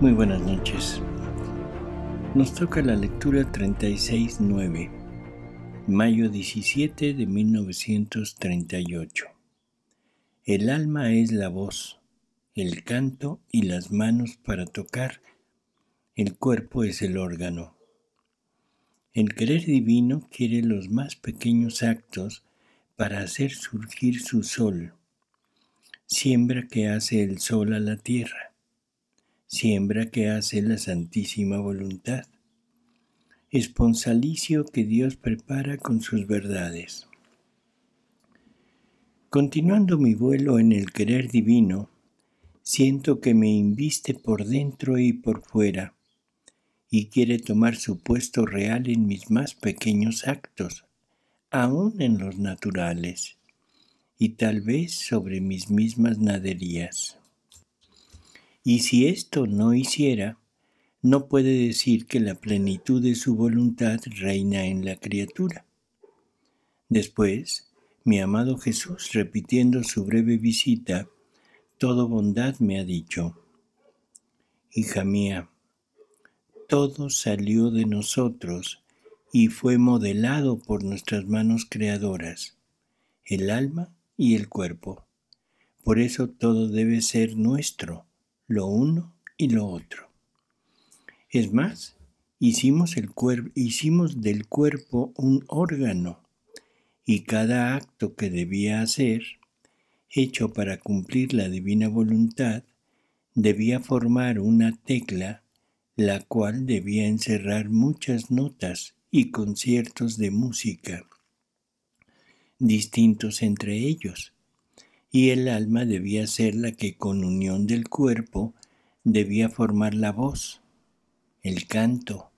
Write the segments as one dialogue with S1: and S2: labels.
S1: Muy buenas noches. Nos toca la lectura 36.9, mayo 17 de 1938. El alma es la voz, el canto y las manos para tocar, el cuerpo es el órgano. El querer divino quiere los más pequeños actos para hacer surgir su sol, siembra que hace el sol a la tierra siembra que hace la santísima voluntad, esponsalicio que Dios prepara con sus verdades. Continuando mi vuelo en el querer divino, siento que me inviste por dentro y por fuera, y quiere tomar su puesto real en mis más pequeños actos, aún en los naturales, y tal vez sobre mis mismas naderías. Y si esto no hiciera, no puede decir que la plenitud de su voluntad reina en la criatura. Después, mi amado Jesús, repitiendo su breve visita, todo bondad me ha dicho, Hija mía, todo salió de nosotros y fue modelado por nuestras manos creadoras, el alma y el cuerpo. Por eso todo debe ser nuestro lo uno y lo otro. Es más, hicimos, hicimos del cuerpo un órgano y cada acto que debía hacer, hecho para cumplir la divina voluntad, debía formar una tecla la cual debía encerrar muchas notas y conciertos de música, distintos entre ellos, y el alma debía ser la que con unión del cuerpo debía formar la voz, el canto,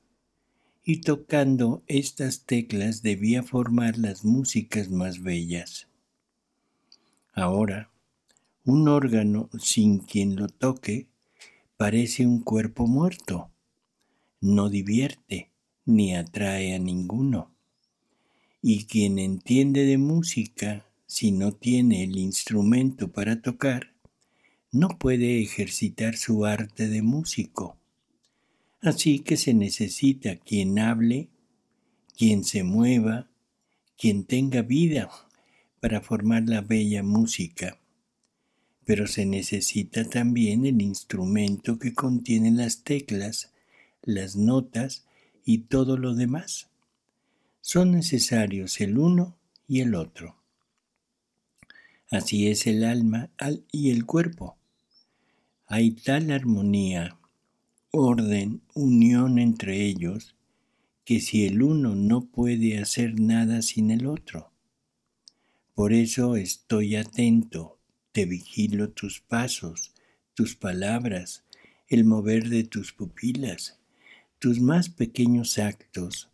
S1: y tocando estas teclas debía formar las músicas más bellas. Ahora, un órgano sin quien lo toque parece un cuerpo muerto, no divierte ni atrae a ninguno. Y quien entiende de música si no tiene el instrumento para tocar, no puede ejercitar su arte de músico. Así que se necesita quien hable, quien se mueva, quien tenga vida para formar la bella música. Pero se necesita también el instrumento que contiene las teclas, las notas y todo lo demás. Son necesarios el uno y el otro. Así es el alma y el cuerpo. Hay tal armonía, orden, unión entre ellos, que si el uno no puede hacer nada sin el otro. Por eso estoy atento, te vigilo tus pasos, tus palabras, el mover de tus pupilas, tus más pequeños actos,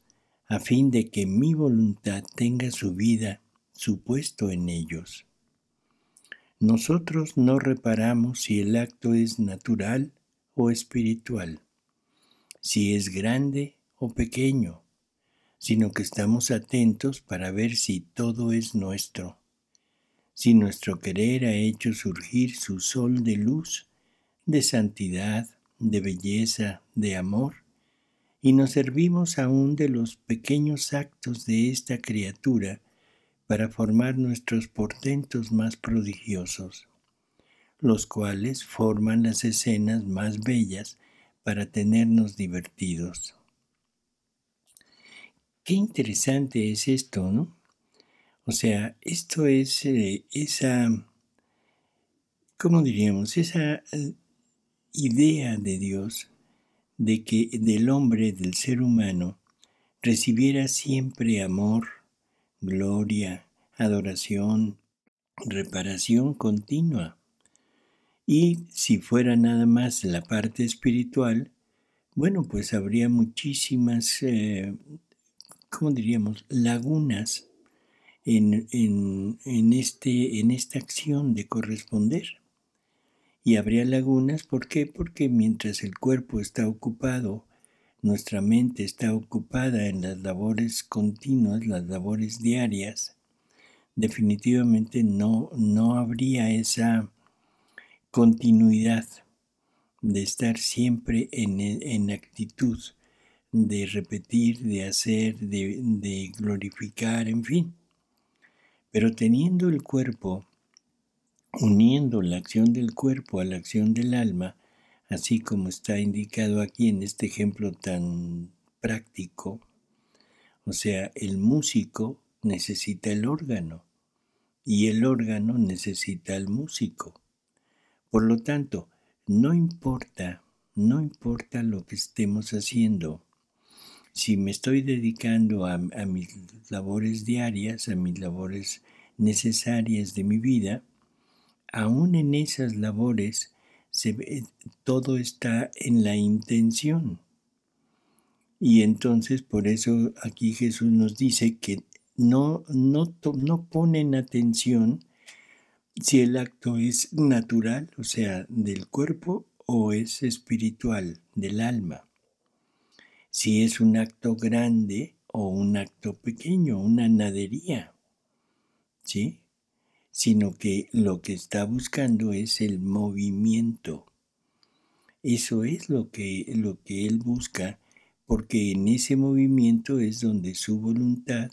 S1: a fin de que mi voluntad tenga su vida, su puesto en ellos. Nosotros no reparamos si el acto es natural o espiritual, si es grande o pequeño, sino que estamos atentos para ver si todo es nuestro, si nuestro querer ha hecho surgir su sol de luz, de santidad, de belleza, de amor, y nos servimos aún de los pequeños actos de esta criatura para formar nuestros portentos más prodigiosos, los cuales forman las escenas más bellas para tenernos divertidos. Qué interesante es esto, ¿no? O sea, esto es eh, esa, ¿cómo diríamos? Esa eh, idea de Dios de que del hombre, del ser humano, recibiera siempre amor, gloria, adoración, reparación continua. Y si fuera nada más la parte espiritual, bueno, pues habría muchísimas, eh, ¿cómo diríamos?, lagunas en, en, este, en esta acción de corresponder. Y habría lagunas, ¿por qué? Porque mientras el cuerpo está ocupado nuestra mente está ocupada en las labores continuas, las labores diarias. Definitivamente no, habría esa continuidad de estar siempre en, actitud, de repetir, de hacer, de, de glorificar, en fin. Pero teniendo el cuerpo uniendo la acción del cuerpo a la acción del alma, así como está indicado aquí en este ejemplo tan práctico. O sea, el músico necesita el órgano y el órgano necesita al músico. Por lo tanto, no importa, no importa lo que estemos haciendo. Si me estoy dedicando a, a mis labores diarias, a mis labores necesarias de mi vida, aún en esas labores, todo está en la intención. Y entonces por eso aquí Jesús nos dice que no, no, no ponen atención si el acto es natural, o sea, del cuerpo, o es espiritual, del alma. Si es un acto grande o un acto pequeño, una nadería. ¿Sí? sino que lo que está buscando es el movimiento. Eso es lo que, lo que él busca, porque en ese movimiento es donde su voluntad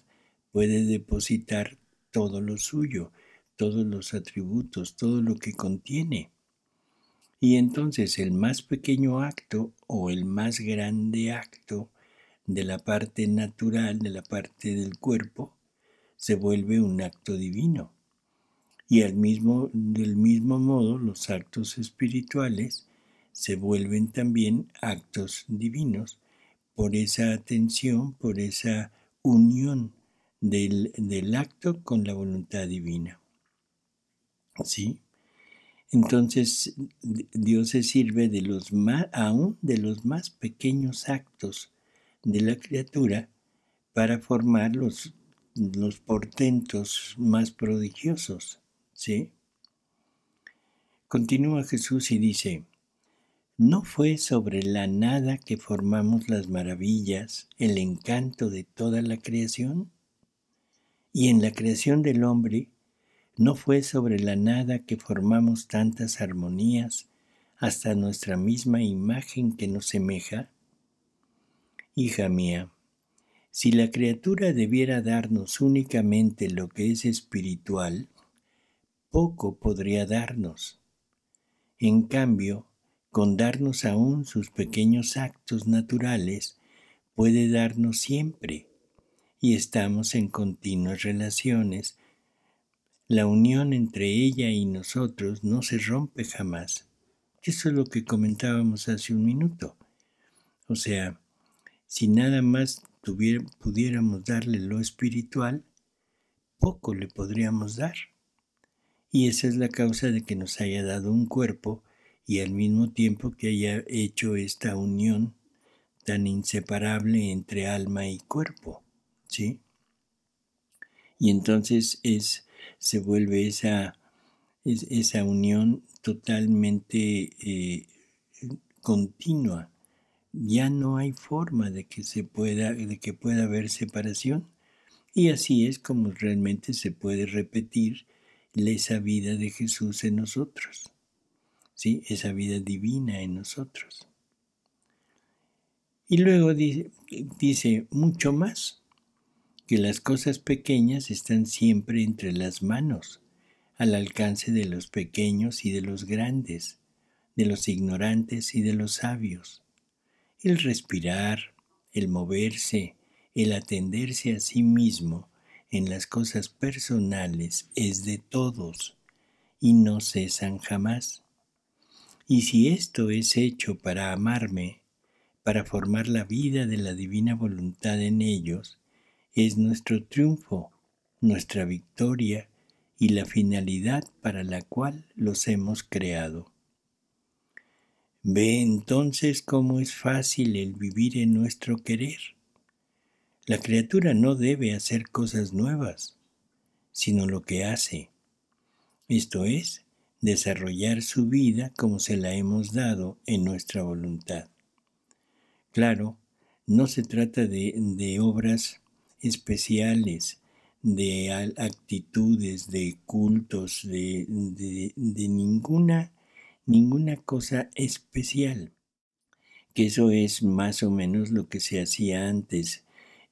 S1: puede depositar todo lo suyo, todos los atributos, todo lo que contiene. Y entonces el más pequeño acto o el más grande acto de la parte natural, de la parte del cuerpo, se vuelve un acto divino. Y al mismo, del mismo modo, los actos espirituales se vuelven también actos divinos por esa atención, por esa unión del, acto con la voluntad divina. Entonces Dios se sirve de los más, aún de los más pequeños actos de la criatura para formar los, los portentos más prodigiosos. ¿Sí? Continúa Jesús y dice, no fue sobre la nada que formamos las maravillas, el encanto de toda la creación? Y en la creación del hombre, ¿no fue sobre la nada que formamos tantas armonías hasta nuestra misma imagen que nos semeja? Hija mía, si la criatura debiera darnos únicamente lo que es espiritual, poco podría darnos. En cambio, con darnos aún sus pequeños actos naturales, puede darnos siempre, y estamos en continuas relaciones. La unión entre ella y nosotros no se rompe jamás. Eso es lo que comentábamos hace un minuto. O sea, si nada más pudiéramos darle lo espiritual, poco le podríamos dar y esa es la causa de que nos haya dado un cuerpo y al mismo tiempo que haya hecho esta unión tan inseparable entre alma y cuerpo, ¿sí? Y entonces es, se vuelve esa, esa unión totalmente eh, continua. Ya no hay forma de que, se pueda, de que pueda haber separación. Y así es como realmente se puede repetir esa vida de Jesús en nosotros, ¿sí? esa vida divina en nosotros. Y luego dice, dice mucho más, que las cosas pequeñas están siempre entre las manos, al alcance de los pequeños y de los grandes, de los ignorantes y de los sabios. El respirar, el moverse, el atenderse a sí mismo, en las cosas personales es de todos y no cesan jamás. Y si esto es hecho para amarme, para formar la vida de la divina voluntad en ellos, es nuestro triunfo, nuestra victoria y la finalidad para la cual los hemos creado. Ve entonces cómo es fácil el vivir en nuestro querer la criatura no debe hacer cosas nuevas, sino lo que hace, esto es, desarrollar su vida como se la hemos dado en nuestra voluntad. Claro, no se trata de, obras especiales, de actitudes, de cultos, de, ninguna, ninguna cosa especial que eso es más o menos lo que se hacía antes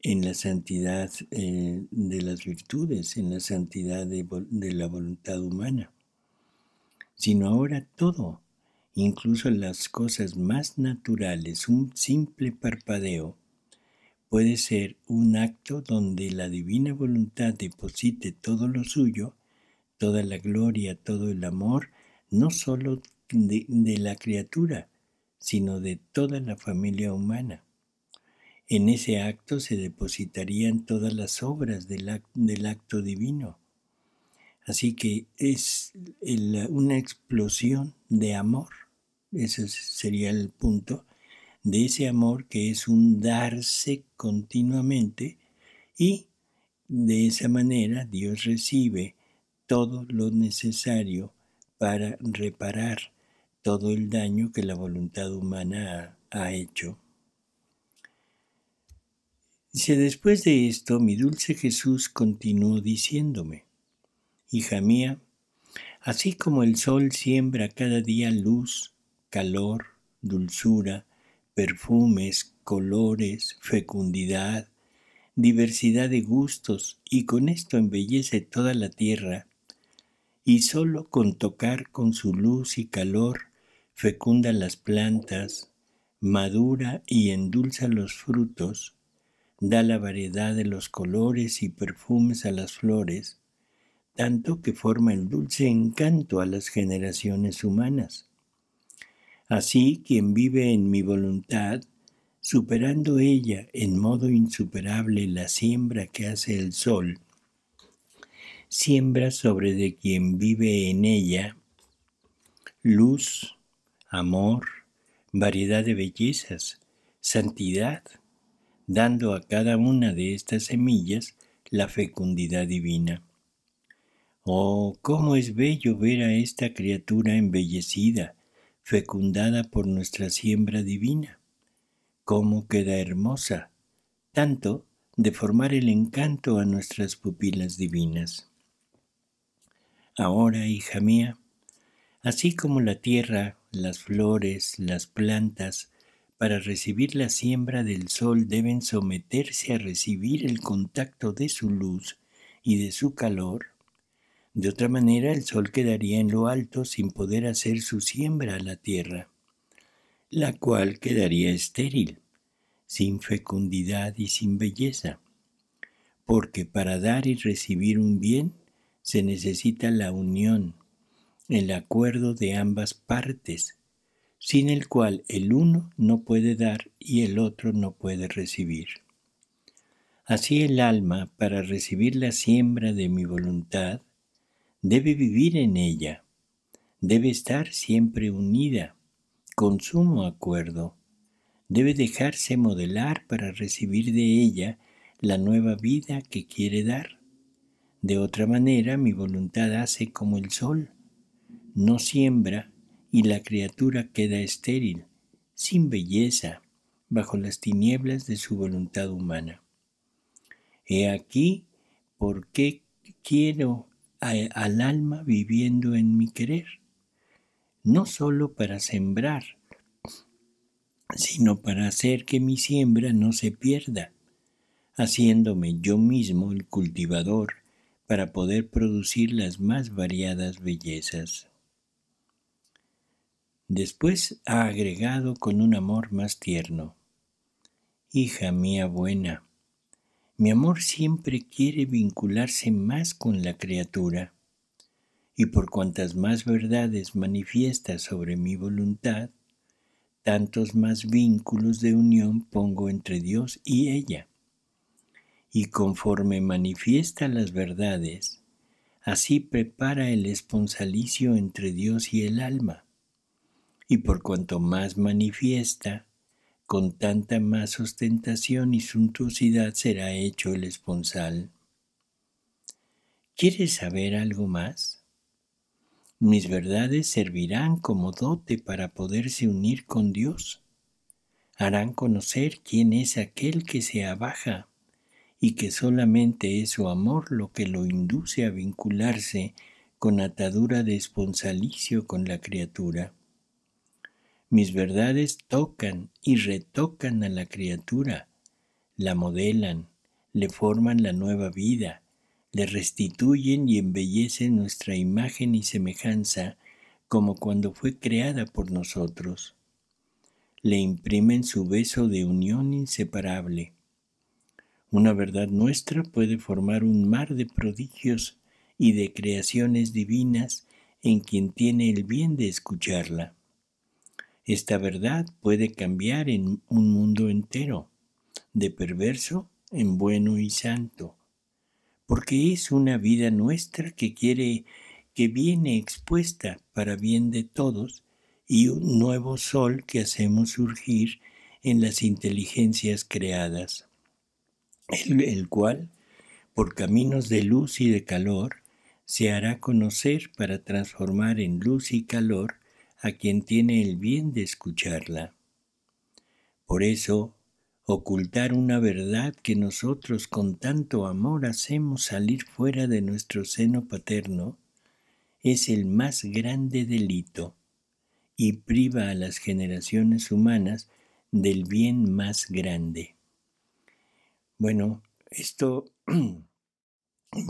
S1: en la santidad eh, de las virtudes, en la santidad de, la voluntad humana, sino ahora todo, incluso las cosas más naturales, un simple parpadeo, puede ser un acto donde la divina voluntad deposite todo lo suyo, toda la gloria, todo el amor, no solo de la criatura, sino de toda la familia humana. En ese acto se depositarían todas las obras del, acto, divino. Así que es una explosión de amor, ese sería el punto, de ese amor que es un darse continuamente y de esa manera Dios recibe todo lo necesario para reparar todo el daño que la voluntad humana ha hecho. Dice, después de esto, mi dulce Jesús continuó diciéndome, Hija mía, así como el sol siembra cada día luz, calor, dulzura, perfumes, colores, fecundidad, diversidad de gustos, y con esto embellece toda la tierra, y solo con tocar con su luz y calor fecunda las plantas, madura y endulza los frutos, da la variedad de los colores y perfumes a las flores, tanto que forma el dulce encanto a las generaciones humanas. Así quien vive en mi voluntad, superando ella en modo insuperable la siembra que hace el sol, siembra sobre de quien vive en ella luz, amor, variedad de bellezas, santidad, dando a cada una de estas semillas la fecundidad divina. Oh, cómo es bello ver a esta criatura embellecida, fecundada por nuestra siembra divina. Cómo queda hermosa, tanto de formar el encanto a nuestras pupilas divinas. Ahora, hija mía, así como la tierra, las flores, las plantas, para recibir la siembra del sol deben someterse a recibir el contacto de su luz y de su calor. De otra manera el sol quedaría en lo alto sin poder hacer su siembra a la tierra, la cual quedaría estéril, sin fecundidad y sin belleza. Porque para dar y recibir un bien se necesita la unión, el acuerdo de ambas partes, sin el cual el uno no puede dar y el otro no puede recibir. Así el alma, para recibir la siembra de mi voluntad, debe vivir en ella, debe estar siempre unida, con sumo acuerdo, debe dejarse modelar para recibir de ella la nueva vida que quiere dar. De otra manera, mi voluntad hace como el sol, no siembra, y la criatura queda estéril, sin belleza, bajo las tinieblas de su voluntad humana. He aquí por qué quiero al alma viviendo en mi querer, no sólo para sembrar, sino para hacer que mi siembra no se pierda, haciéndome yo mismo el cultivador para poder producir las más variadas bellezas. Después ha agregado con un amor más tierno, Hija mía buena, mi amor siempre quiere vincularse más con la criatura, y por cuantas más verdades manifiesta sobre mi voluntad, tantos más vínculos de unión pongo entre Dios y ella. Y conforme manifiesta las verdades, así prepara el esponsalicio entre Dios y el alma y por cuanto más manifiesta, con tanta más ostentación y suntuosidad será hecho el esponsal. ¿Quieres saber algo más? Mis verdades servirán como dote para poderse unir con Dios. Harán conocer quién es aquel que se abaja y que solamente es su amor lo que lo induce a vincularse con atadura de esponsalicio con la criatura. Mis verdades tocan y retocan a la criatura, la modelan, le forman la nueva vida, le restituyen y embellecen nuestra imagen y semejanza como cuando fue creada por nosotros. Le imprimen su beso de unión inseparable. Una verdad nuestra puede formar un mar de prodigios y de creaciones divinas en quien tiene el bien de escucharla. Esta verdad puede cambiar en un mundo entero, de perverso en bueno y santo, porque es una vida nuestra que quiere que viene expuesta para bien de todos y un nuevo sol que hacemos surgir en las inteligencias creadas, el, el, cual, por caminos de luz y de calor, se hará conocer para transformar en luz y calor a quien tiene el bien de escucharla. Por eso, ocultar una verdad que nosotros con tanto amor hacemos salir fuera de nuestro seno paterno es el más grande delito y priva a las generaciones humanas del bien más grande. Bueno, esto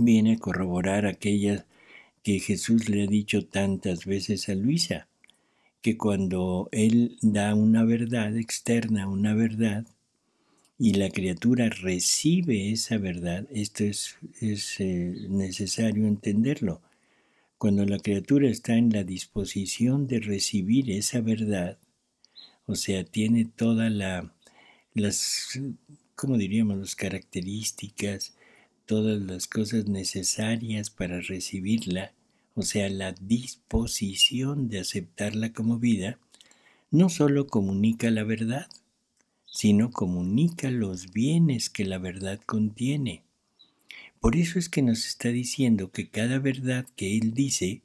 S1: viene a corroborar aquella que Jesús le ha dicho tantas veces a Luisa que cuando Él da una verdad externa, una verdad, y la criatura recibe esa verdad, esto es, eh, necesario entenderlo. Cuando la criatura está en la disposición de recibir esa verdad, o sea, tiene todas la, las, ¿cómo diríamos?, las características, todas las cosas necesarias para recibirla, o sea, la disposición de aceptarla como vida, no solo comunica la verdad, sino comunica los bienes que la verdad contiene. Por eso es que nos está diciendo que cada verdad que él dice,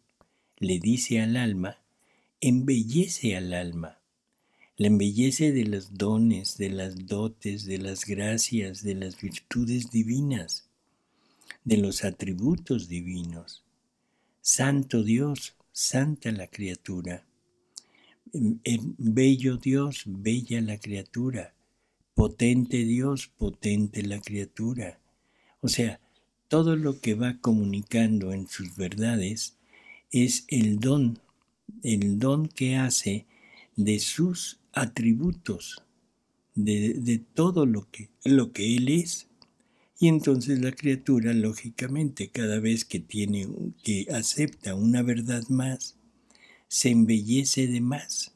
S1: le dice al alma, embellece al alma. La embellece de los dones, de las dotes, de las gracias, de las virtudes divinas, de los atributos divinos. Santo Dios, santa la criatura. Mm, eh, bello Dios, bella la criatura. Potente Dios, potente la criatura. O sea, todo lo que va comunicando en sus verdades es el don, el don que hace de sus atributos, de, todo lo que, lo que Él es. Y entonces la criatura, lógicamente, cada vez que tiene que acepta una verdad más, se embellece de más,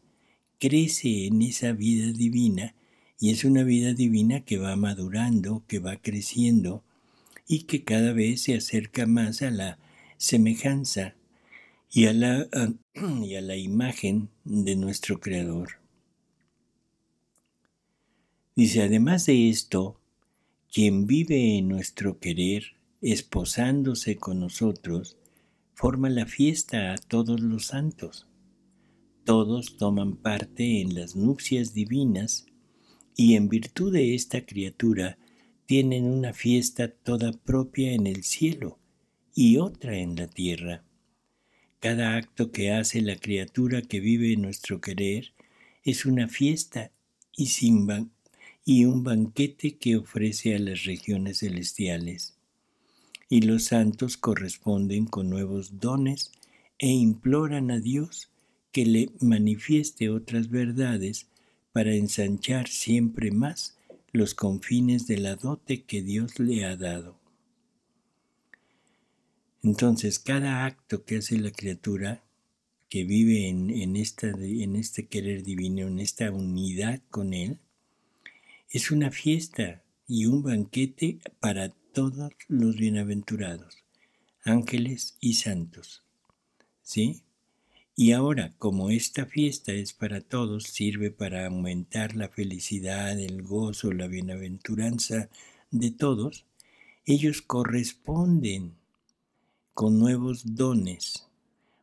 S1: crece en esa vida divina, y es una vida divina que va madurando, que va creciendo, y que cada vez se acerca más a la semejanza y a la, y a la imagen de nuestro Creador. Dice, además de esto, quien vive en nuestro querer, esposándose con nosotros, forma la fiesta a todos los santos. Todos toman parte en las nupcias divinas y en virtud de esta criatura tienen una fiesta toda propia en el cielo y otra en la tierra. Cada acto que hace la criatura que vive en nuestro querer es una fiesta y sin, y un banquete que ofrece a las regiones celestiales. Y los santos corresponden con nuevos dones e imploran a Dios que le manifieste otras verdades para ensanchar siempre más los confines de la dote que Dios le ha dado. Entonces, cada acto que hace la criatura que vive en, en este querer divino, en esta unidad con Él, es una fiesta y un banquete para todos los bienaventurados, ángeles y santos. ¿Sí? Y ahora, como esta fiesta es para todos, sirve para aumentar la felicidad, el gozo, la bienaventuranza de todos, ellos corresponden con nuevos dones.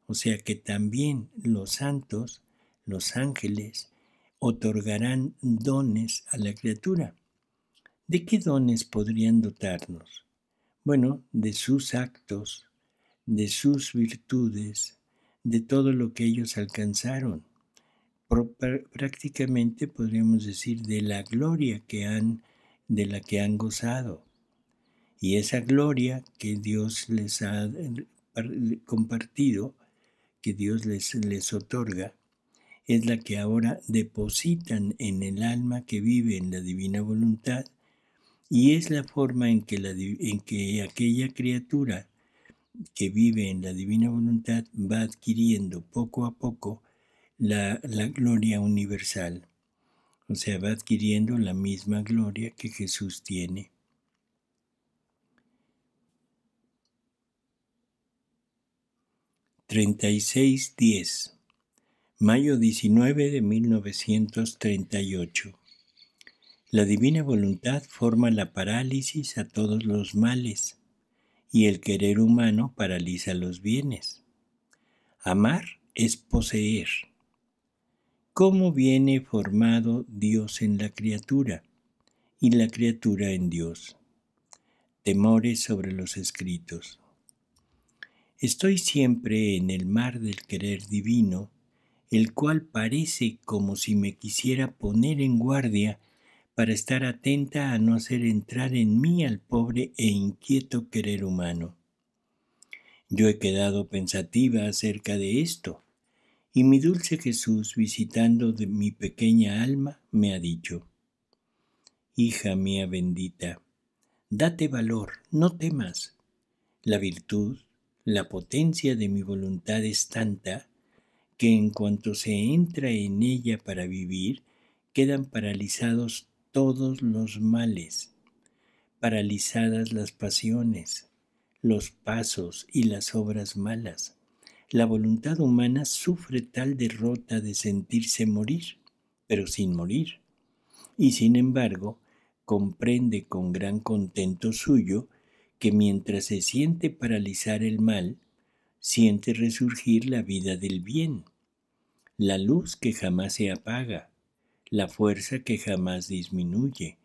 S1: O sea que también los santos, los ángeles, otorgarán dones a la criatura. ¿De qué dones podrían dotarnos? Bueno, de sus actos, de sus virtudes, de todo lo que ellos alcanzaron. Prácticamente podríamos decir de la gloria que han, de la que han gozado. Y esa gloria que Dios les ha eh, compartido, que Dios les, les otorga, es la que ahora depositan en el alma que vive en la divina voluntad y es la forma en que, en que aquella criatura que vive en la divina voluntad va adquiriendo poco a poco la, gloria universal, o sea, va adquiriendo la misma gloria que Jesús tiene. 36.10 mayo 19 de 1938. La divina voluntad forma la parálisis a todos los males y el querer humano paraliza los bienes. Amar es poseer. ¿Cómo viene formado Dios en la criatura y la criatura en Dios? Temores sobre los escritos. Estoy siempre en el mar del querer divino el cual parece como si me quisiera poner en guardia para estar atenta a no hacer entrar en mí al pobre e inquieto querer humano. Yo he quedado pensativa acerca de esto, y mi dulce Jesús, visitando de mi pequeña alma, me ha dicho, Hija mía bendita, date valor, no temas. La virtud, la potencia de mi voluntad es tanta que en cuanto se entra en ella para vivir, quedan paralizados todos los males, paralizadas las pasiones, los pasos y las obras malas. La voluntad humana sufre tal derrota de sentirse morir, pero sin morir. Y sin embargo, comprende con gran contento suyo que mientras se siente paralizar el mal, siente resurgir la vida del bien, la luz que jamás se apaga, la fuerza que jamás disminuye,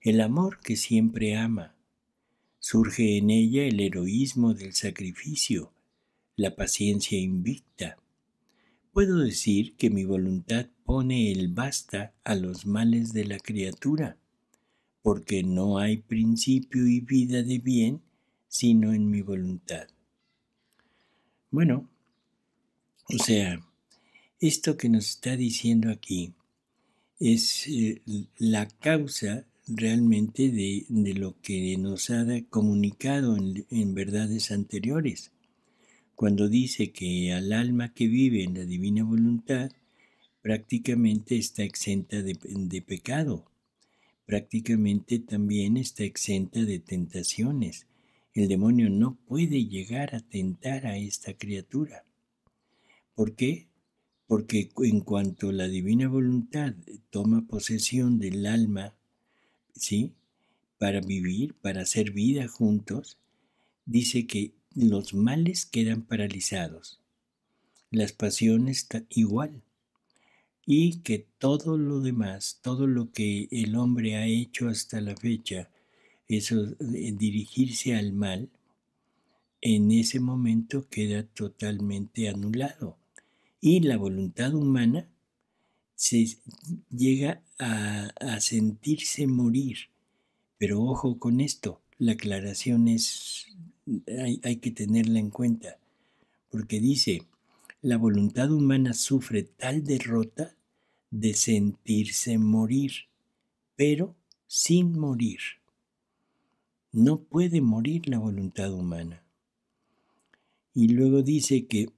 S1: el amor que siempre ama. Surge en ella el heroísmo del sacrificio, la paciencia invicta. Puedo decir que mi voluntad pone el basta a los males de la criatura, porque no hay principio y vida de bien sino en mi voluntad. Bueno, o sea, esto que nos está diciendo aquí es eh, la causa realmente de, lo que nos ha comunicado en, verdades anteriores, cuando dice que al alma que vive en la divina voluntad prácticamente está exenta de pecado, prácticamente también está exenta de tentaciones, el demonio no puede llegar a tentar a esta criatura. ¿Por qué? Porque en cuanto la divina voluntad toma posesión del alma, ¿sí? Para vivir, para hacer vida juntos, dice que los males quedan paralizados, las pasiones igual, y que todo lo demás, todo lo que el hombre ha hecho hasta la fecha, eso, dirigirse al mal, en ese momento queda totalmente anulado. Y la voluntad humana se llega a, sentirse morir. Pero ojo con esto, la aclaración es, hay que tenerla en cuenta, porque dice, la voluntad humana sufre tal derrota de sentirse morir, pero sin morir. No puede morir la voluntad humana. Y luego dice que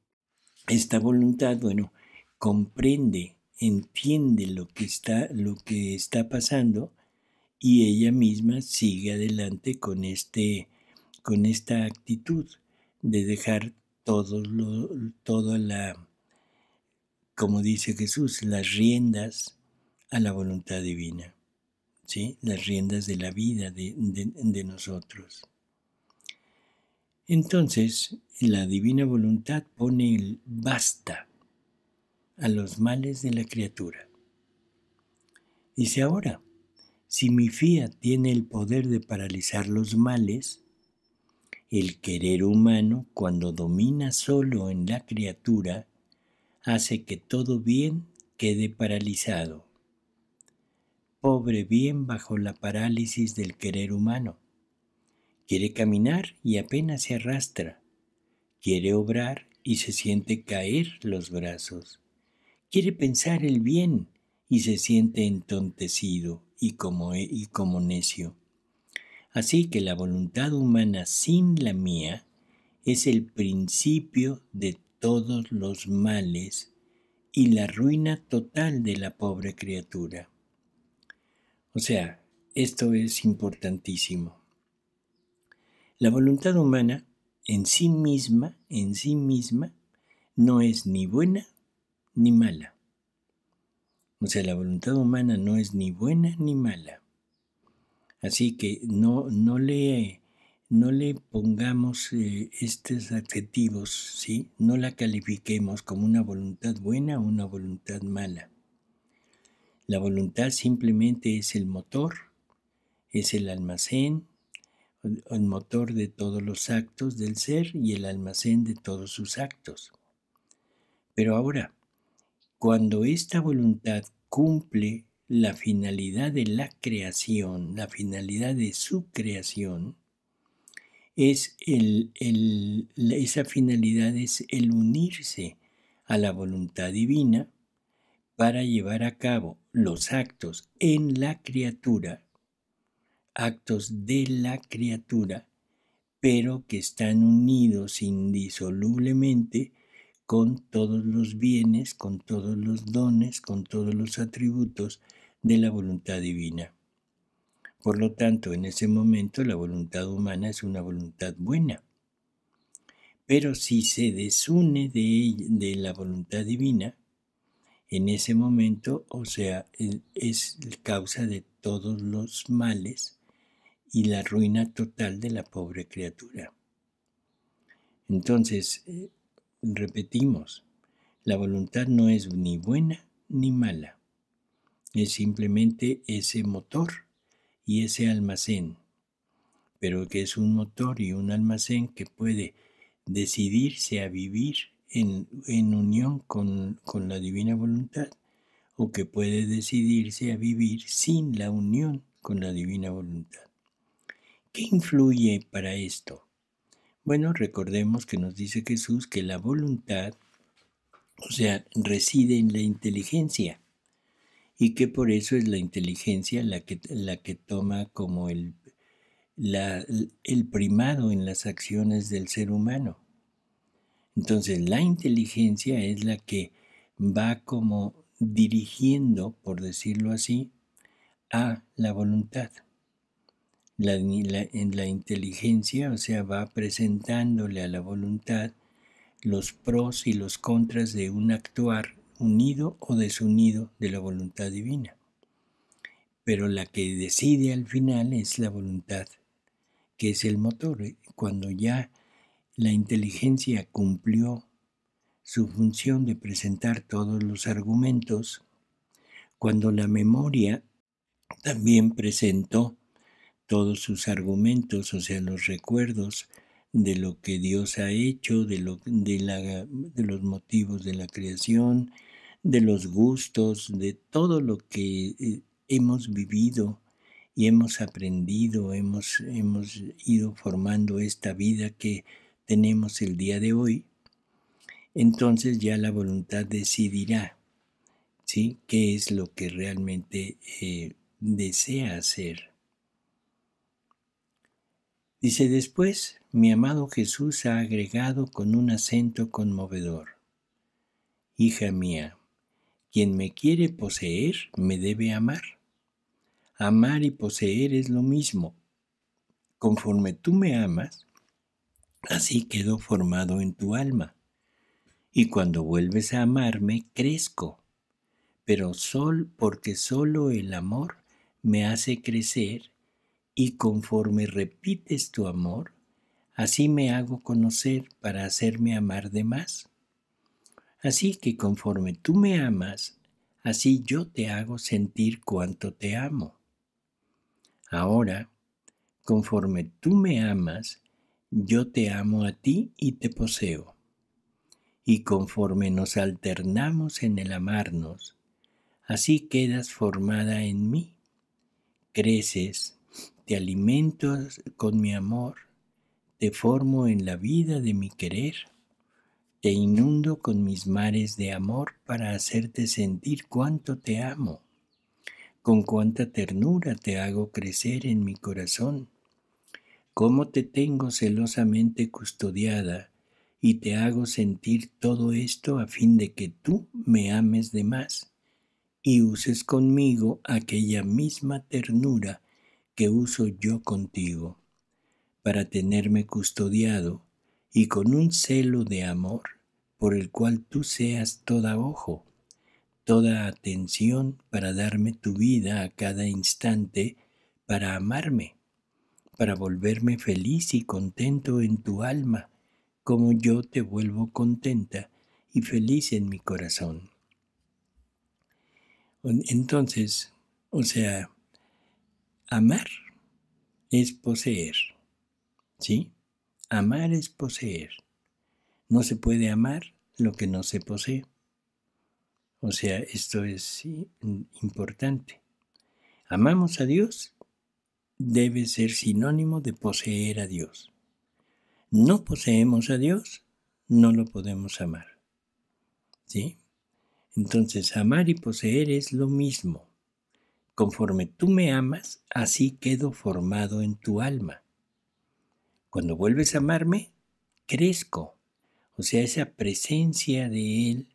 S1: esta voluntad, bueno, comprende, entiende lo que está, lo que está pasando y ella misma sigue adelante con, este, con esta actitud de dejar todo lo, la, como dice Jesús, las riendas a la voluntad divina las riendas de la vida de, nosotros. Entonces, la divina voluntad pone el basta a los males de la criatura. Dice ahora, si mi fía tiene el poder de paralizar los males, el querer humano, cuando domina solo en la criatura, hace que todo bien quede paralizado pobre bien bajo la parálisis del querer humano. Quiere caminar y apenas se arrastra. Quiere obrar y se siente caer los brazos. Quiere pensar el bien y se siente entontecido y como, e, y como necio. Así que la voluntad humana sin la mía es el principio de todos los males y la ruina total de la pobre criatura. O sea, esto es importantísimo. La voluntad humana en sí misma, en sí misma, no es ni buena ni mala. O sea, la voluntad humana no es ni buena ni mala. Así que no, le, pongamos eh, estos adjetivos, ¿sí? No la califiquemos como una voluntad buena o una voluntad mala. La voluntad simplemente es el motor, es el almacén, el motor de todos los actos del ser y el almacén de todos sus actos. Pero ahora, cuando esta voluntad cumple la finalidad de la creación, la finalidad de su creación, es el, esa finalidad es el unirse a la voluntad divina para llevar a cabo los actos en la criatura, actos de la criatura, pero que están unidos indisolublemente con todos los bienes, con todos los dones, con todos los atributos de la voluntad divina. Por lo tanto, en ese momento la voluntad humana es una voluntad buena. Pero si se desune de, la voluntad divina, en ese momento, o sea, es causa de todos los males y la ruina total de la pobre criatura. Entonces, eh, repetimos, la voluntad no es ni buena ni mala, es simplemente ese motor y ese almacén, pero que es un motor y un almacén que puede decidirse a vivir en, unión con, la divina voluntad o que puede decidirse a vivir sin la unión con la divina voluntad. ¿Qué influye para esto? Bueno, recordemos que nos dice Jesús que la voluntad, o sea, reside en la inteligencia y que por eso es la inteligencia la que, la que toma como el, el primado en las acciones del ser humano. Entonces la inteligencia es la que va como dirigiendo, por decirlo así, a la voluntad. La, en la inteligencia, o sea, va presentándole a la voluntad los pros y los contras de un actuar unido o desunido de la voluntad divina. Pero la que decide al final es la voluntad, que es el motor. Cuando ya la inteligencia cumplió su función de presentar todos los argumentos, cuando la memoria también presentó todos sus argumentos, o sea, los recuerdos de lo que Dios ha hecho, de, los motivos de la creación, de los gustos, de todo lo que eh, hemos vivido y hemos aprendido, hemos, hemos ido formando esta vida que tenemos el día de hoy, entonces ya la voluntad decidirá, ¿sí? ¿Qué es lo que realmente eh, desea hacer? Dice después, mi amado Jesús ha agregado con un acento conmovedor, Hija mía, quien me quiere poseer me debe amar. Amar y poseer es lo mismo. Conforme tú me amas, Así quedo formado en tu alma. Y cuando vuelves a amarme, crezco. Pero sol, porque solo el amor me hace crecer, y conforme repites tu amor, así me hago conocer para hacerme amar de más. Así que conforme tú me amas, así yo te hago sentir cuánto te amo. Ahora, conforme tú me amas, yo te amo a ti y te poseo. Y conforme nos alternamos en el amarnos, así quedas formada en mí. Creces, te alimento con mi amor, te formo en la vida de mi querer, te inundo con mis mares de amor para hacerte sentir cuánto te amo, con cuánta ternura te hago crecer en mi corazón cómo te tengo celosamente custodiada y te hago sentir todo esto a fin de que tú me ames de más y uses conmigo aquella misma ternura que uso yo contigo, para tenerme custodiado y con un celo de amor por el cual tú seas toda ojo, toda atención para darme tu vida a cada instante, para amarme para volverme feliz y contento en tu alma, como yo te vuelvo contenta y feliz en mi corazón. Entonces, o sea, amar es poseer, ¿sí? Amar es poseer. No se puede amar lo que no se posee. O sea, esto es importante. Amamos a Dios debe ser sinónimo de poseer a Dios. No poseemos a Dios, no lo podemos amar. ¿Sí? Entonces, amar y poseer es lo mismo. Conforme tú me amas, así quedo formado en tu alma. Cuando vuelves a amarme, crezco. O sea, esa presencia de Él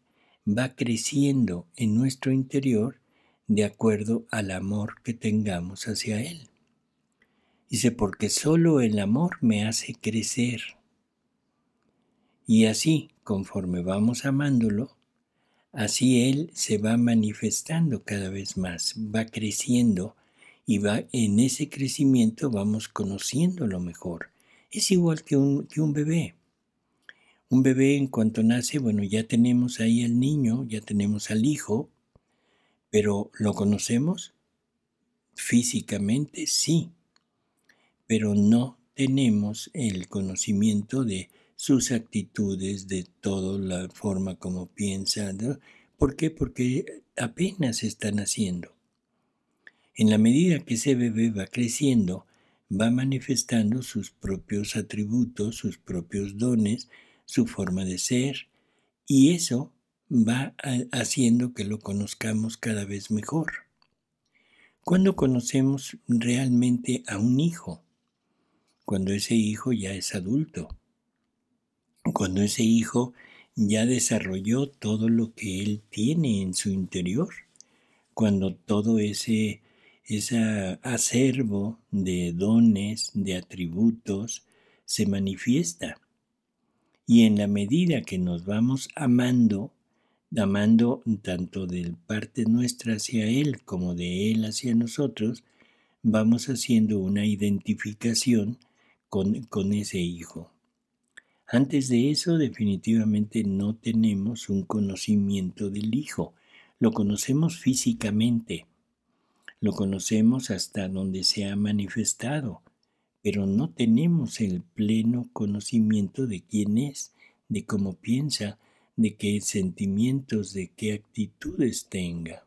S1: va creciendo en nuestro interior de acuerdo al amor que tengamos hacia Él. Dice, porque solo el amor me hace crecer. Y así, conforme vamos amándolo, así Él se va manifestando cada vez más, va creciendo y va, en ese crecimiento vamos conociéndolo mejor. Es igual que un, que un bebé. Un bebé en cuanto nace, bueno, ya tenemos ahí al niño, ya tenemos al hijo, pero ¿lo conocemos? Físicamente sí, pero no tenemos el conocimiento de sus actitudes, de toda la forma como piensan. ¿Por qué? Porque apenas están haciendo. En la medida que ese bebé va creciendo, va manifestando sus propios atributos, sus propios dones, su forma de ser, y eso va haciendo que lo conozcamos cada vez mejor. Cuando conocemos realmente a un hijo? cuando ese hijo ya es adulto, cuando ese hijo ya desarrolló todo lo que él tiene en su interior, cuando todo ese, ese acervo de dones, de atributos, se manifiesta. Y en la medida que nos vamos amando, amando tanto de parte nuestra hacia Él como de Él hacia nosotros, vamos haciendo una identificación con, ese hijo. Antes de eso definitivamente no tenemos un conocimiento del hijo. Lo conocemos físicamente, lo conocemos hasta donde se ha manifestado, pero no tenemos el pleno conocimiento de quién es, de cómo piensa, de qué sentimientos, de qué actitudes tenga.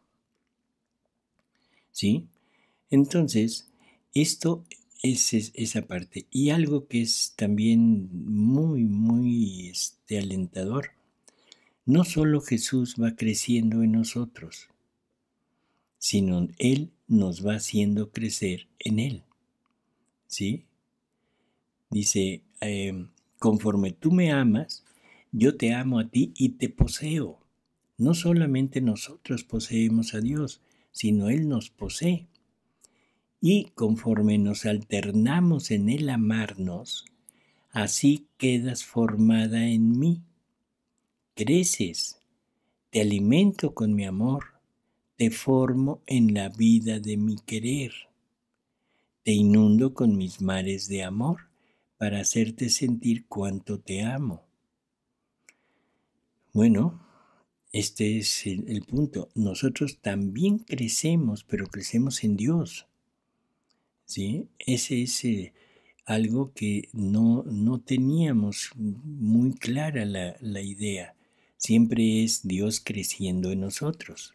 S1: ¿Sí? Entonces, esto esa es esa parte. Y algo que es también muy, muy este, alentador, no solo Jesús va creciendo en nosotros, sino Él nos va haciendo crecer en Él. ¿Sí? Dice, em, conforme tú me amas, yo te amo a ti y te poseo. No solamente nosotros poseemos a Dios, sino Él nos posee y conforme nos alternamos en el amarnos, así quedas formada en mí. Creces, te alimento con mi amor, te formo en la vida de mi querer, te inundo con mis mares de amor para hacerte sentir cuánto te amo. Bueno, este es el, el punto. Nosotros también crecemos, pero crecemos en Dios ese es algo que no, teníamos muy clara la, idea. Siempre es Dios creciendo en nosotros.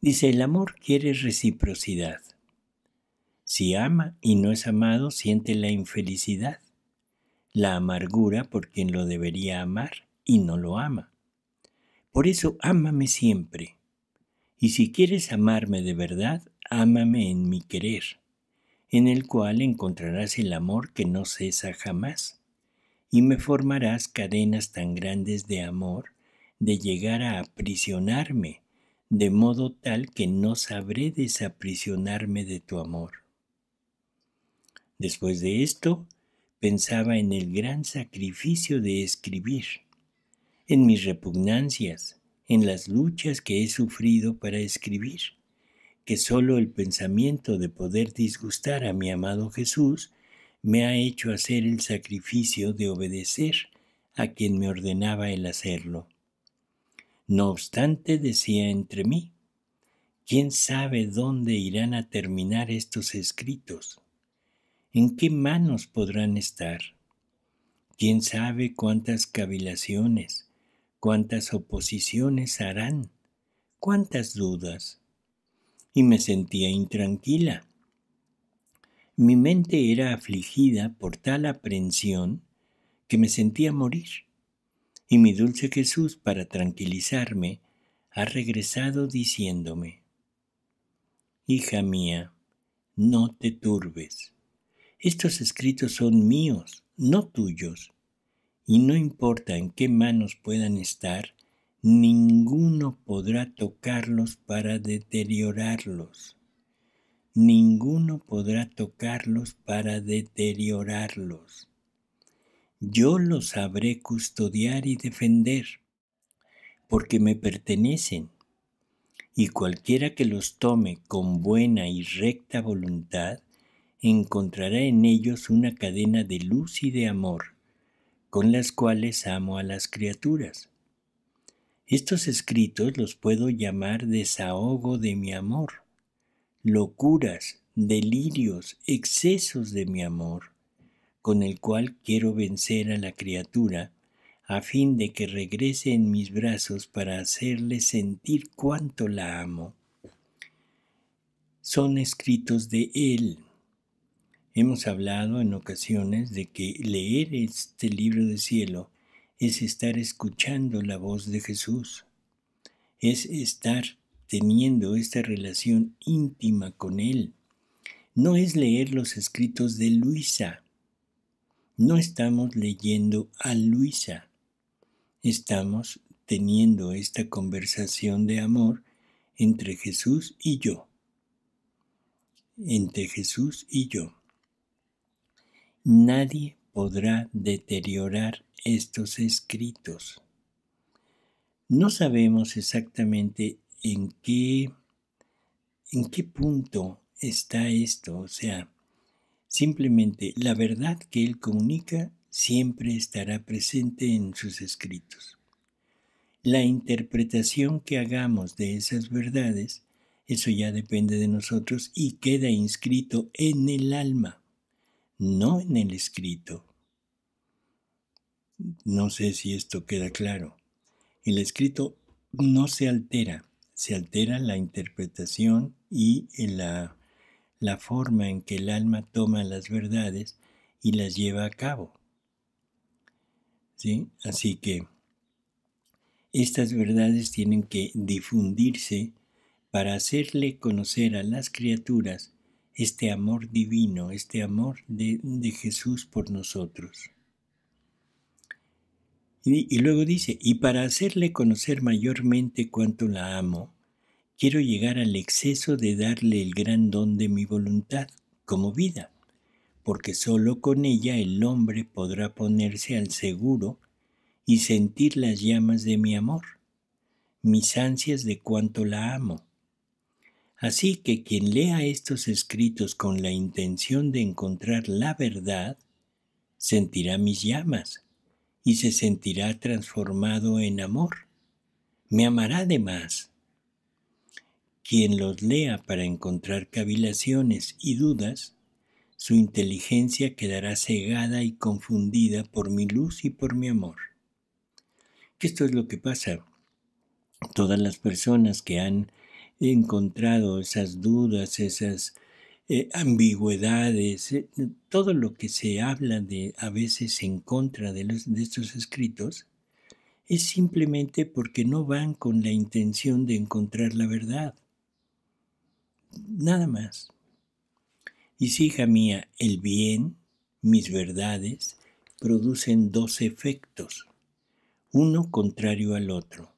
S1: Dice, el amor quiere reciprocidad. Si ama y no es amado, siente la infelicidad, la amargura por quien lo debería amar y no lo ama. Por eso ámame siempre, y si quieres amarme de verdad, ámame en mi querer, en el cual encontrarás el amor que no cesa jamás, y me formarás cadenas tan grandes de amor de llegar a aprisionarme, de modo tal que no sabré desaprisionarme de tu amor. Después de esto, pensaba en el gran sacrificio de escribir, en mis repugnancias, en las luchas que he sufrido para escribir, que solo el pensamiento de poder disgustar a mi amado Jesús me ha hecho hacer el sacrificio de obedecer a quien me ordenaba el hacerlo. No obstante, decía entre mí, ¿quién sabe dónde irán a terminar estos escritos? ¿En qué manos podrán estar? ¿Quién sabe cuántas cavilaciones, cuántas oposiciones harán, cuántas dudas. Y me sentía intranquila. Mi mente era afligida por tal aprensión que me sentía morir. Y mi dulce Jesús, para tranquilizarme, ha regresado diciéndome, Hija mía, no te turbes. Estos escritos son míos, no tuyos y no importa en qué manos puedan estar, ninguno podrá tocarlos para deteriorarlos. Ninguno podrá tocarlos para deteriorarlos. Yo los sabré custodiar y defender, porque me pertenecen, y cualquiera que los tome con buena y recta voluntad, encontrará en ellos una cadena de luz y de amor con las cuales amo a las criaturas. Estos escritos los puedo llamar desahogo de mi amor, locuras, delirios, excesos de mi amor, con el cual quiero vencer a la criatura a fin de que regrese en mis brazos para hacerle sentir cuánto la amo. Son escritos de Él, Hemos hablado en ocasiones de que leer este libro de cielo es estar escuchando la voz de Jesús, es estar teniendo esta relación íntima con Él. No es leer los escritos de Luisa, no estamos leyendo a Luisa, estamos teniendo esta conversación de amor entre Jesús y yo, entre Jesús y yo. Nadie podrá deteriorar estos escritos. No sabemos exactamente en qué, en qué punto está esto, o sea, simplemente la verdad que él comunica siempre estará presente en sus escritos. La interpretación que hagamos de esas verdades, eso ya depende de nosotros y queda inscrito en el alma no en el escrito. No sé si esto queda claro. El escrito no se altera, se altera la interpretación y eh, la, forma en que el alma toma las verdades y las lleva a cabo. Así que estas verdades tienen que difundirse para hacerle conocer a las criaturas este amor divino, este amor de, Jesús por nosotros. Y, y luego dice, y para hacerle conocer mayormente cuánto la amo, quiero llegar al exceso de darle el gran don de mi voluntad como vida, porque sólo con ella el hombre podrá ponerse al seguro y sentir las llamas de mi amor, mis ansias de cuánto la amo, Así que quien lea estos escritos con la intención de encontrar la verdad, sentirá mis llamas y se sentirá transformado en amor. Me amará de más. Quien los lea para encontrar cavilaciones y dudas, su inteligencia quedará cegada y confundida por mi luz y por mi amor. esto es lo que pasa. Todas las personas que han he encontrado esas dudas, esas eh, ambigüedades, eh, todo lo que se habla de a veces en contra de, de estos escritos, es simplemente porque no van con la intención de encontrar la verdad. Nada más. Y si, hija mía, el bien, mis verdades, producen dos efectos, uno contrario al otro.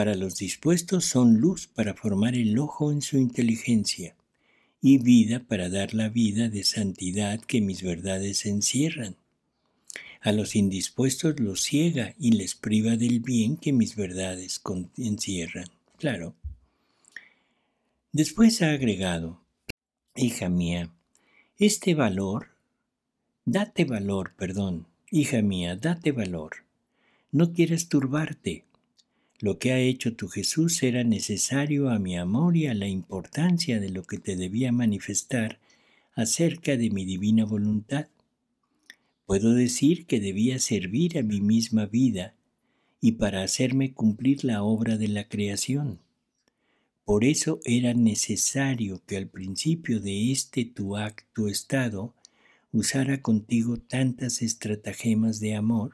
S1: Para los dispuestos son luz para formar el ojo en su inteligencia y vida para dar la vida de santidad que mis verdades encierran. A los indispuestos los ciega y les priva del bien que mis verdades encierran. Claro. Después ha agregado, hija mía, este valor, date valor, perdón, hija mía, date valor. No quieres turbarte, lo que ha hecho tu Jesús era necesario a mi amor y a la importancia de lo que te debía manifestar acerca de mi divina voluntad. Puedo decir que debía servir a mi misma vida y para hacerme cumplir la obra de la creación. Por eso era necesario que al principio de este tu acto estado usara contigo tantas estratagemas de amor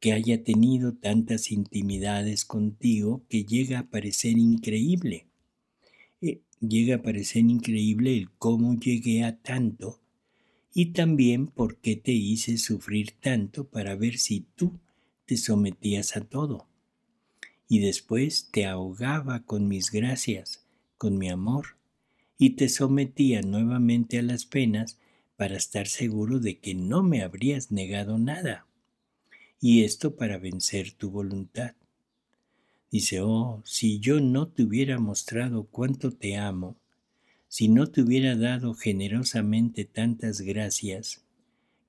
S1: que haya tenido tantas intimidades contigo que llega a parecer increíble. Eh, llega a parecer increíble el cómo llegué a tanto y también por qué te hice sufrir tanto para ver si tú te sometías a todo. Y después te ahogaba con mis gracias, con mi amor, y te sometía nuevamente a las penas para estar seguro de que no me habrías negado nada y esto para vencer tu voluntad. Dice, oh, si yo no te hubiera mostrado cuánto te amo, si no te hubiera dado generosamente tantas gracias,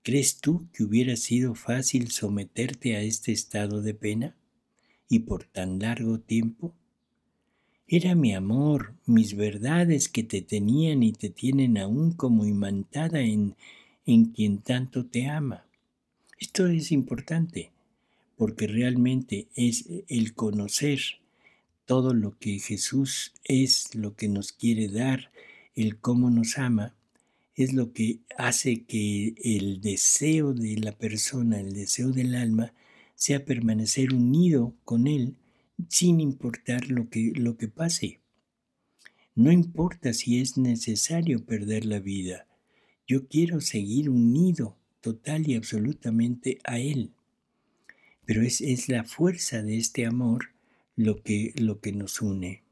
S1: ¿crees tú que hubiera sido fácil someterte a este estado de pena? ¿Y por tan largo tiempo? Era mi amor, mis verdades que te tenían y te tienen aún como imantada en, en quien tanto te ama. Esto es importante porque realmente es el conocer todo lo que Jesús es, lo que nos quiere dar, el cómo nos ama, es lo que hace que el deseo de la persona, el deseo del alma, sea permanecer unido con Él sin importar lo que, lo que pase. No importa si es necesario perder la vida, yo quiero seguir unido total y absolutamente a Él. Pero es, es la fuerza de este amor lo que, lo que nos une.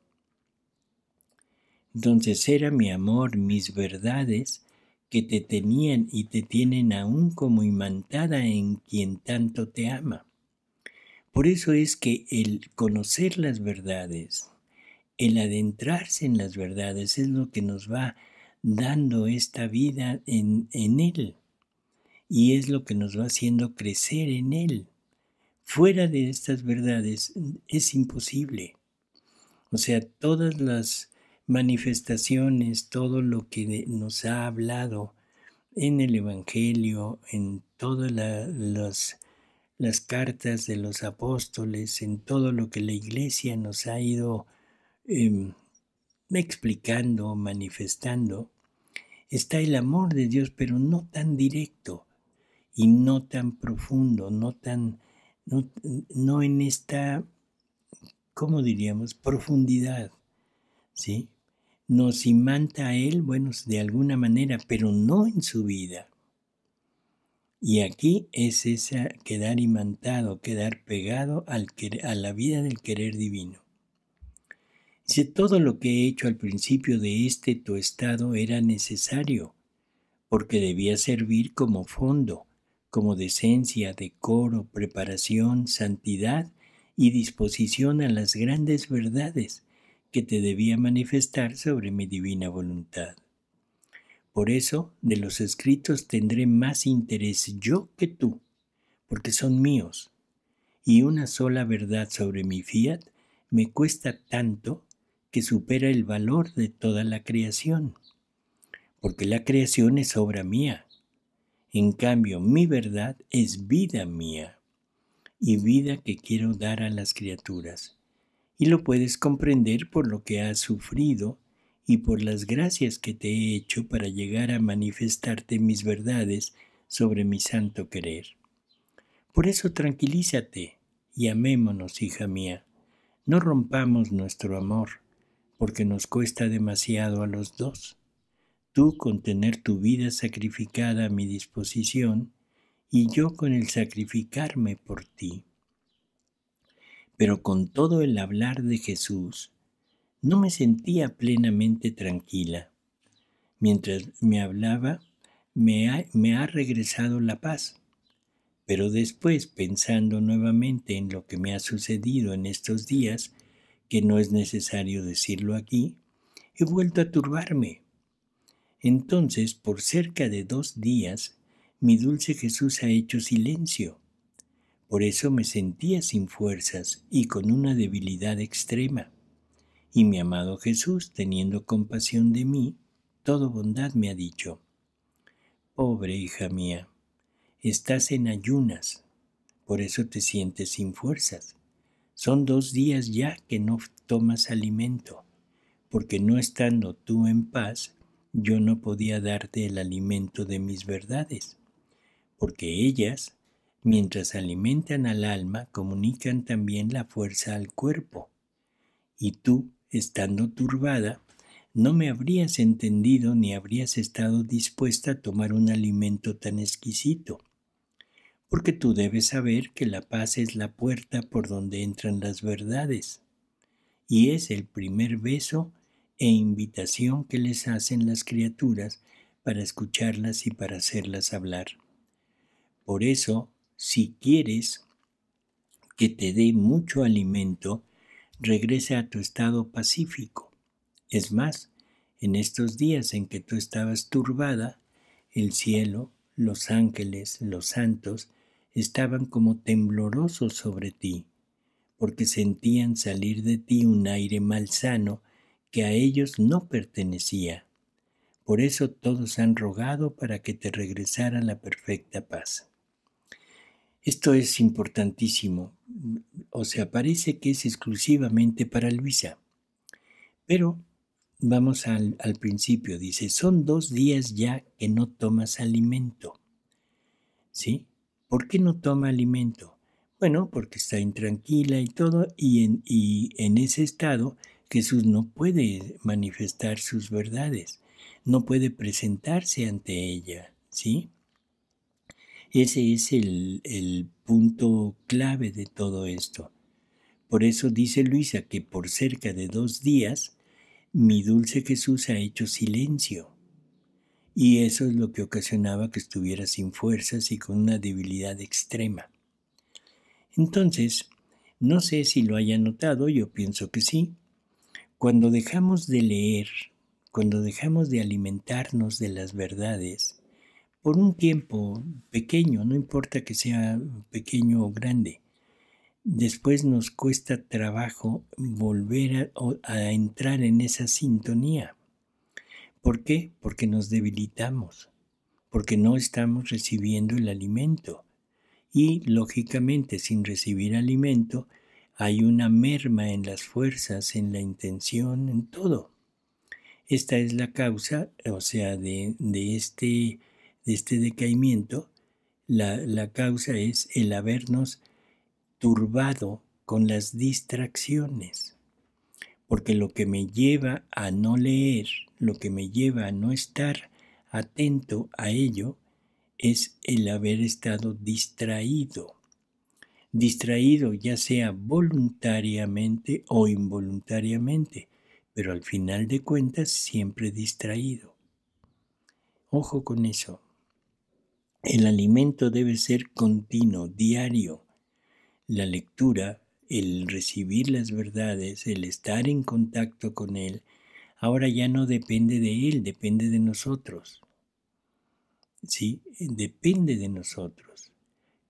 S1: Entonces era mi amor, mis verdades, que te tenían y te tienen aún como imantada en quien tanto te ama. Por eso es que el conocer las verdades, el adentrarse en las verdades es lo que nos va dando esta vida en, en Él y es lo que nos va haciendo crecer en Él. Fuera de estas verdades mm, es imposible. O sea, todas las manifestaciones, todo lo que nos ha hablado en el Evangelio, en todas las, las cartas de los apóstoles, en todo lo que la iglesia nos ha ido em, explicando, manifestando, está el amor de Dios, pero no tan directo y no tan profundo, no tan, no, en esta, ¿cómo diríamos?, profundidad, ¿sí? Nos imanta a Él, bueno, de alguna manera, pero no en su vida. Y aquí es ese quedar imantado, quedar pegado al a la vida del querer divino. Dice, todo lo que he hecho al principio de este tu estado era necesario, porque debía servir como fondo como decencia, decoro, preparación, santidad y disposición a las grandes verdades que te debía manifestar sobre mi divina voluntad. Por eso de los escritos tendré más interés yo que tú, porque son míos, y una sola verdad sobre mi fiat me cuesta tanto que supera el valor de toda la creación, porque la creación es obra mía, en cambio, mi verdad es vida mía y vida que quiero dar a las criaturas. Y lo puedes comprender por lo que has sufrido y por las gracias que te he hecho para llegar a manifestarte mis verdades sobre mi santo querer. Por eso tranquilízate y amémonos, hija mía. No rompamos nuestro amor, porque nos cuesta demasiado a los dos tú con tener tu vida sacrificada a mi disposición y yo con el sacrificarme por ti. Pero con todo el hablar de Jesús, no me sentía plenamente tranquila. Mientras me hablaba, me ha, regresado la paz. Pero después, pensando nuevamente en lo que me ha sucedido en estos días, que no es necesario decirlo aquí, he vuelto a turbarme entonces, por cerca de dos días, mi dulce Jesús ha hecho silencio. Por eso me sentía sin fuerzas y con una debilidad extrema. Y mi amado Jesús, teniendo compasión de mí, todo bondad me ha dicho, Pobre hija mía, estás en ayunas, por eso te sientes sin fuerzas. Son dos días ya que no tomas alimento, porque no estando tú en paz, yo no podía darte el alimento de mis verdades, porque ellas, mientras alimentan al alma, comunican también la fuerza al cuerpo. Y tú, estando turbada, no me habrías entendido ni habrías estado dispuesta a tomar un alimento tan exquisito, porque tú debes saber que la paz es la puerta por donde entran las verdades, y es el primer beso e invitación que les hacen las criaturas para escucharlas y para hacerlas hablar. Por eso, si quieres que te dé mucho alimento, regrese a tu estado pacífico. Es más, en estos días en que tú estabas turbada, el cielo, los ángeles, los santos, estaban como temblorosos sobre ti, porque sentían salir de ti un aire malsano que a ellos no pertenecía. Por eso todos han rogado para que te regresara la perfecta paz. Esto es importantísimo, o sea, parece que es exclusivamente para Luisa. Pero vamos al, principio, dice, son dos días ya que no tomas alimento. ¿Sí? ¿Por qué no toma alimento? Bueno, porque está intranquila y todo, y en ese estado Jesús no puede manifestar sus verdades, no puede presentarse ante ella, ¿sí? Ese es el, punto clave de todo esto. Por eso dice Luisa que por cerca de dos días mi dulce Jesús ha hecho silencio. Y eso es lo que ocasionaba que estuviera sin fuerzas y con una debilidad extrema. Entonces, no sé si lo haya notado, yo pienso que sí, cuando dejamos de leer, cuando dejamos de alimentarnos de las verdades, por un tiempo pequeño, no importa que sea pequeño o grande, después nos cuesta trabajo volver a, entrar en esa sintonía. ¿Por qué? Porque nos debilitamos, porque no estamos recibiendo el alimento. Y, lógicamente, sin recibir alimento, hay una merma en las fuerzas, en la intención, en todo. Esta es la causa, o sea, de, este, de este decaimiento. La, la causa es el habernos turbado con las distracciones. Porque lo que me lleva a no leer, lo que me lleva a no estar atento a ello, es el haber estado distraído distraído, ya sea voluntariamente o involuntariamente, pero al final de cuentas siempre distraído. Ojo con eso. El alimento debe ser continuo, diario. La lectura, el recibir las verdades, el estar en contacto con Él, ahora ya no depende de Él, depende de nosotros. Sí, depende de nosotros.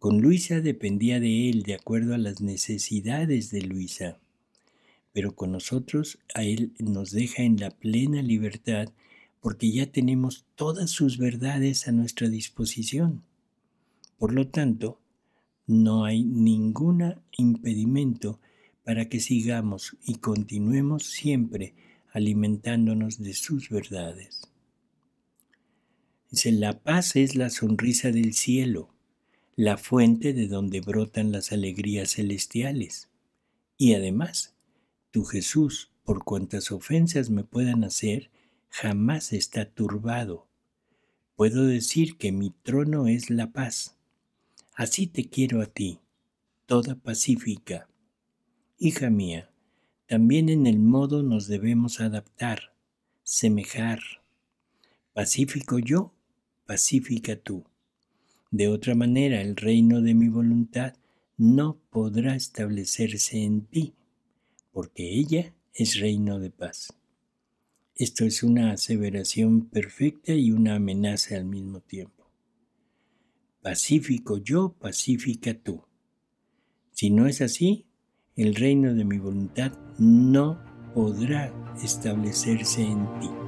S1: Con Luisa dependía de él de acuerdo a las necesidades de Luisa, pero con nosotros a él nos deja en la plena libertad porque ya tenemos todas sus verdades a nuestra disposición. Por lo tanto, no hay ningún impedimento para que sigamos y continuemos siempre alimentándonos de sus verdades. Dice, la paz es la sonrisa del cielo la fuente de donde brotan las alegrías celestiales. Y además, tu Jesús, por cuantas ofensas me puedan hacer, jamás está turbado. Puedo decir que mi trono es la paz. Así te quiero a ti, toda pacífica. Hija mía, también en el modo nos debemos adaptar, semejar. Pacífico yo, pacífica tú. De otra manera, el reino de mi voluntad no podrá establecerse en ti, porque ella es reino de paz. Esto es una aseveración perfecta y una amenaza al mismo tiempo. Pacífico yo, pacífica tú. Si no es así, el reino de mi voluntad no podrá establecerse en ti.